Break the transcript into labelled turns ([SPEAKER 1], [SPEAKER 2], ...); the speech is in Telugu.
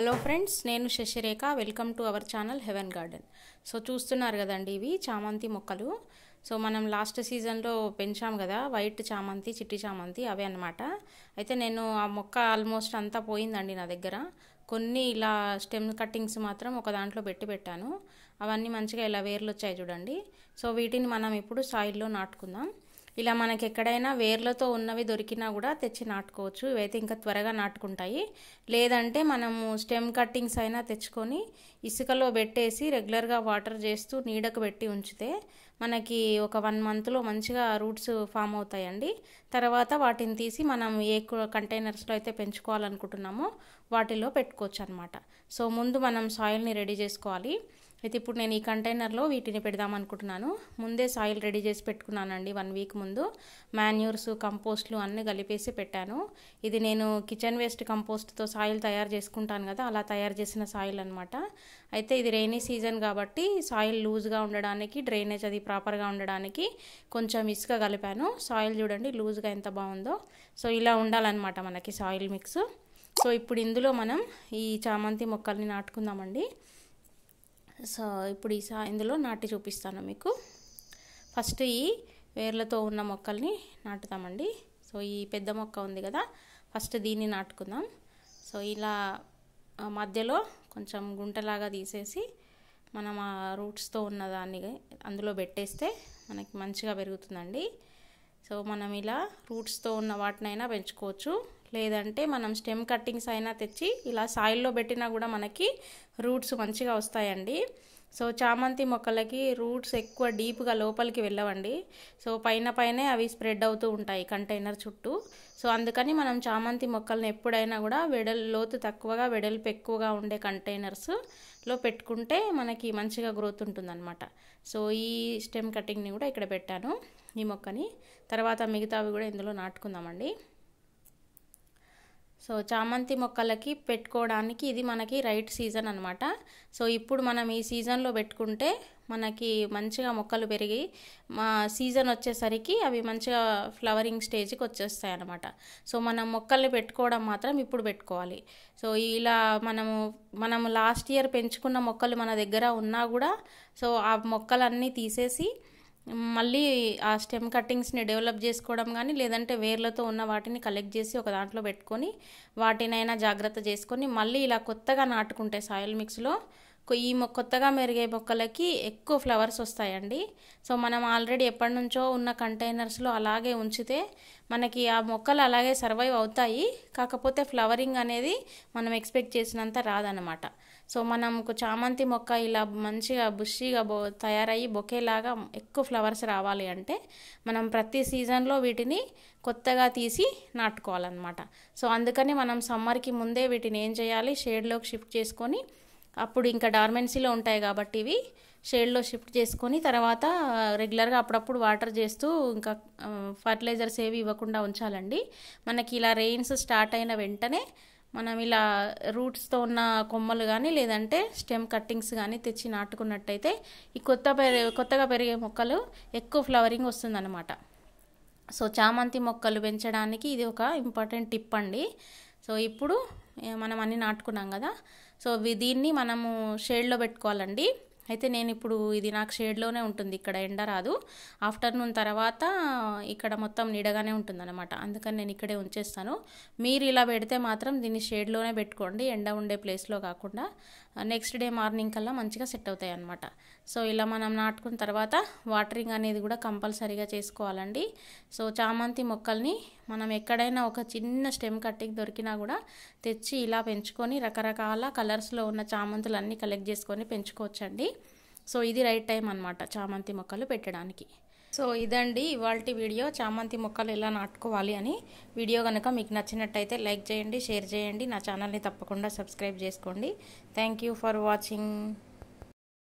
[SPEAKER 1] హలో ఫ్రెండ్స్ నేను Shashirekha welcome to our channel heaven garden so చూస్తున్నారు కదండి ఇవి చామంతి మొక్కలు సో మనం లాస్ట్ సీజన్లో పెంచాం కదా వైట్ చామంతి చిట్టి చామంతి అవే అనమాట అయితే నేను ఆ మొక్క ఆల్మోస్ట్ అంతా పోయిందండి నా దగ్గర కొన్ని ఇలా స్టెమ్ కట్టింగ్స్ మాత్రం ఒక దాంట్లో పెట్టి పెట్టాను అవన్నీ మంచిగా ఇలా వేర్లు వచ్చాయి చూడండి సో వీటిని మనం ఇప్పుడు సాయిల్లో నాటుకుందాం ఇలా మనకి ఎక్కడైనా వేర్లతో ఉన్నవి దొరికినా కూడా తెచ్చి నాటుకోవచ్చు ఇవైతే ఇంకా త్వరగా నాటుకుంటాయి లేదంటే మనము స్టెమ్ కట్టింగ్స్ అయినా తెచ్చుకొని ఇసుకలో పెట్టేసి రెగ్యులర్గా వాటర్ చేస్తూ నీడకు పెట్టి ఉంచితే మనకి ఒక వన్ మంత్లో మంచిగా రూట్స్ ఫామ్ అవుతాయండి తర్వాత వాటిని తీసి మనం ఏ కంటైనర్స్లో అయితే పెంచుకోవాలనుకుంటున్నామో వాటిలో పెట్టుకోవచ్చు అనమాట సో ముందు మనం సాయిల్ని రెడీ చేసుకోవాలి అయితే ఇప్పుడు నేను ఈ కంటైనర్లో వీటిని పెడదాం అనుకుంటున్నాను ముందే సాయిల్ రెడీ చేసి పెట్టుకున్నానండి వన్ వీక్ ముందు మాన్యూర్స్ కంపోస్ట్లు అన్నీ కలిపేసి పెట్టాను ఇది నేను కిచెన్ వేస్ట్ కంపోస్ట్తో సాయిల్ తయారు చేసుకుంటాను కదా అలా తయారు చేసిన సాయిల్ అనమాట అయితే ఇది రెయినీ సీజన్ కాబట్టి సాయిల్ లూజ్గా ఉండడానికి డ్రైనేజ్ అది ప్రాపర్గా ఉండడానికి కొంచెం ఇసుక కలిపాను సాయిల్ చూడండి లూజ్గా ఎంత బాగుందో సో ఇలా ఉండాలన్నమాట మనకి సాయిల్ మిక్స్ సో ఇప్పుడు ఇందులో మనం ఈ చామంతి మొక్కల్ని నాటుకుందామండి సో ఇప్పుడు ఈ సా ఇందులో నాటి చూపిస్తాను మీకు ఫస్ట్ ఈ వేర్లతో ఉన్న మొక్కల్ని నాటుతామండి సో ఈ పెద్ద మొక్క ఉంది కదా ఫస్ట్ దీన్ని నాటుకుందాం సో ఇలా మధ్యలో కొంచెం గుంటలాగా తీసేసి మనం ఆ రూట్స్తో ఉన్న దాన్ని అందులో పెట్టేస్తే మనకి మంచిగా పెరుగుతుందండి సో మనం ఇలా రూట్స్తో ఉన్న వాటినైనా పెంచుకోవచ్చు లేదంటే మనం స్టెమ్ కట్టింగ్స్ అయినా తెచ్చి ఇలా సాయిల్లో పెట్టినా కూడా మనకి రూట్స్ మంచిగా వస్తాయండి సో చామంతి మొక్కలకి రూట్స్ ఎక్కువ డీప్గా లోపలికి వెళ్ళవండి సో పైన పైనే అవి స్ప్రెడ్ అవుతూ ఉంటాయి కంటైనర్ చుట్టూ సో అందుకని మనం చామంతి మొక్కలను ఎప్పుడైనా కూడా వెడల్ లోతు తక్కువగా వెడల్పు ఎక్కువగా ఉండే కంటైనర్స్లో పెట్టుకుంటే మనకి మంచిగా గ్రోత్ ఉంటుందన్నమాట సో ఈ స్టెమ్ కటింగ్ని కూడా ఇక్కడ పెట్టాను ఈ మొక్కని తర్వాత మిగతావి కూడా ఇందులో నాటుకుందామండి సో చామంతి మొక్కలకి పెట్టుకోవడానికి ఇది మనకి రైట్ సీజన్ అనమాట సో ఇప్పుడు మనం ఈ సీజన్లో పెట్టుకుంటే మనకి మంచిగా మొక్కలు పెరిగి మా సీజన్ వచ్చేసరికి అవి మంచిగా ఫ్లవరింగ్ స్టేజ్కి వచ్చేస్తాయి అనమాట సో మనం మొక్కల్ని పెట్టుకోవడం మాత్రం ఇప్పుడు పెట్టుకోవాలి సో ఇలా మనము మనము లాస్ట్ ఇయర్ పెంచుకున్న మొక్కలు మన దగ్గర ఉన్నా కూడా సో ఆ మొక్కలన్నీ తీసేసి మళ్ళీ ఆ స్టెమ్ కట్టింగ్స్ని డెవలప్ చేసుకోవడం కానీ లేదంటే వేర్లతో ఉన్న వాటిని కలెక్ట్ చేసి ఒక దాంట్లో పెట్టుకొని వాటినైనా జాగ్రత్త చేసుకొని మళ్ళీ ఇలా కొత్తగా నాటుకుంటే సాయిల్ మిక్స్లో ఈ కొత్తగా మెరిగే మొక్కలకి ఎక్కువ ఫ్లవర్స్ వస్తాయండి సో మనం ఆల్రెడీ ఎప్పటి నుంచో ఉన్న కంటైనర్స్లో అలాగే ఉంచితే మనకి ఆ మొక్కలు అలాగే సర్వైవ్ అవుతాయి కాకపోతే ఫ్లవరింగ్ అనేది మనం ఎక్స్పెక్ట్ చేసినంత రాదనమాట సో మనం చామంతి మొక్క ఇలా మంచిగా బుషిగా బొ తయారయ్యి బొకేలాగా ఎక్కువ ఫ్లవర్స్ రావాలి అంటే మనం ప్రతి సీజన్లో వీటిని కొత్తగా తీసి నాటుకోవాలన్నమాట సో అందుకని మనం సమ్మర్కి ముందే వీటిని ఏం చేయాలి షేడ్లోకి షిఫ్ట్ చేసుకొని అప్పుడు ఇంకా డార్మెన్సీలో ఉంటాయి కాబట్టి ఇవి షేడ్లో షిఫ్ట్ చేసుకొని తర్వాత రెగ్యులర్గా అప్పుడప్పుడు వాటర్ చేస్తూ ఇంకా ఫర్టిలైజర్స్ ఏవి ఇవ్వకుండా ఉంచాలండి మనకి ఇలా రెయిన్స్ స్టార్ట్ అయిన వెంటనే మనం ఇలా రూట్స్తో ఉన్న కొమ్మలు కానీ లేదంటే స్టెమ్ కట్టింగ్స్ కానీ తెచ్చి నాటుకున్నట్టయితే ఈ కొత్త పెరి కొత్తగా పెరిగే మొక్కలు ఎక్కువ ఫ్లవరింగ్ వస్తుందన్నమాట సో చామంతి మొక్కలు పెంచడానికి ఇది ఒక ఇంపార్టెంట్ టిప్ అండి సో ఇప్పుడు మనం అన్నీ నాటుకున్నాం కదా సో దీన్ని మనము షేడ్లో పెట్టుకోవాలండి అయితే నేను ఇప్పుడు ఇది నాకు షేడ్లోనే ఉంటుంది ఇక్కడ ఎండ రాదు ఆఫ్టర్నూన్ తర్వాత ఇక్కడ మొత్తం నీడగానే ఉంటుందన్నమాట అందుకని నేను ఇక్కడే ఉంచేస్తాను మీరు ఇలా పెడితే మాత్రం దీన్ని షేడ్లోనే పెట్టుకోండి ఎండ ఉండే ప్లేస్లో కాకుండా నెక్స్ట్ డే మార్నింగ్ కల్లా మంచిగా సెట్ అవుతాయి అనమాట సో ఇలా మనం నాటుకున్న తర్వాత వాటరింగ్ అనేది కూడా కంపల్సరీగా చేసుకోవాలండి సో చామంతి మొక్కల్ని మనం ఎక్కడైనా ఒక చిన్న స్టెమ్ కట్టింగ్ దొరికినా కూడా తెచ్చి ఇలా పెంచుకొని రకరకాల కలర్స్లో ఉన్న చామంతులు అన్నీ కలెక్ట్ చేసుకొని పెంచుకోవచ్చండి సో ఇది రైట్ టైం అనమాట చామంతి మొక్కలు పెట్టడానికి సో ఇదండి ఇవాళ వీడియో చామంతి మొక్కలు ఎలా నాటుకోవాలి అని వీడియో కనుక మీకు నచ్చినట్టయితే లైక్ చేయండి షేర్ చేయండి నా ఛానల్ని తప్పకుండా సబ్స్క్రైబ్ చేసుకోండి థ్యాంక్ ఫర్ వాచింగ్